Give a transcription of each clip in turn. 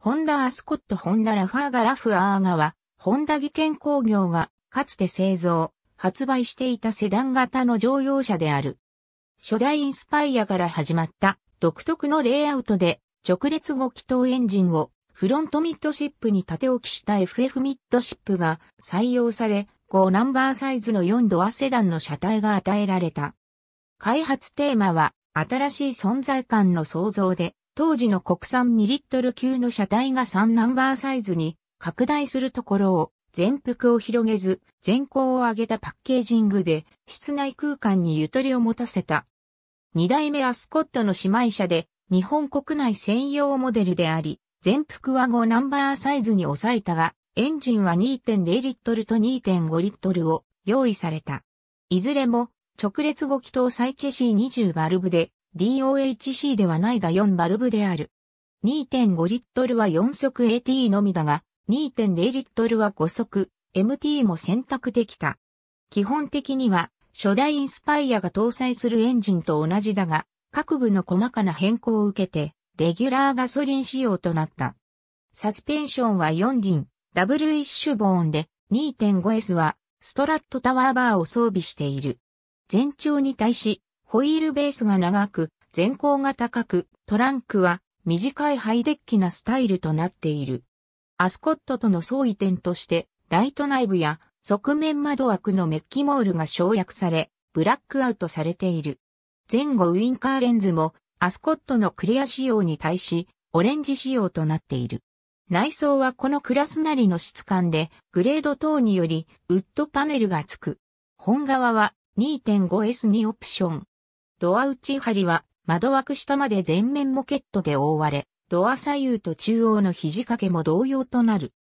ホンダアスコットホンダラファーガラフアーガは、ホンダ技研工業が、かつて製造、発売していたセダン型の乗用車である。初代インスパイアから始まった独特のレイアウトで直列5気筒エンジンをフロントミッドシップに縦置きした FF ミッドシップが採用され、5ナンバーサイズの4ドアセダンの車体が与えられた。開発テーマは新しい存在感の創造で、当時の国産2リットル級の車体が3ナンバーサイズに拡大するところを全幅を広げず、全高を上げたパッケージングで室内空間にゆとりを持たせた。2代目アスコットの姉妹車で日本国内専用モデルであり、全幅は5ナンバーサイズに抑えたが、エンジンは2.0リットルと2.5リットルを用意された。いずれも直列5気筒サイチェシー20バルブで DOHC ではないが4バルブである。2.5リットルは4速 AT のみだが、2.0リットルは5速 MT も選択できた。基本的には初代インスパイアが搭載するエンジンと同じだが、各部の細かな変更を受けて、レギュラーガソリン仕様となった。サスペンションは4輪、ダブルイッシュボーンで 2.5S はストラットタワーバーを装備している。全長に対しホイールベースが長く、前高が高く、トランクは短いハイデッキなスタイルとなっている。アスコットとの相違点として、ライト内部や側面窓枠のメッキモールが省略され、ブラックアウトされている。前後ウィンカーレンズもアスコットのクリア仕様に対し、オレンジ仕様となっている。内装はこのクラスなりの質感で、グレード等によりウッドパネルがつく。本側は 2.5S2 オプション。ドア内張りは窓枠下まで全面モケットで覆われ、ドア左右と中央の肘掛けも同様となる。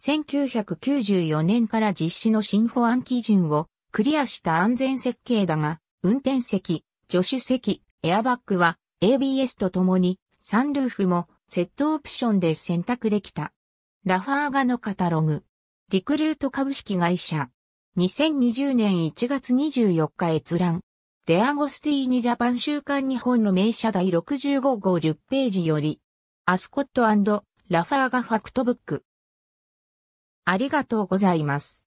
1994年から実施の新保安基準をクリアした安全設計だが、運転席、助手席、エアバッグは ABS とともにサンルーフもセットオプションで選択できた。ラファーガのカタログ。リクルート株式会社。2020年1月24日閲覧。デアゴスティーニジャパン週刊日本の名社第65号10ページより、アスコットラファーガファクトブック。ありがとうございます。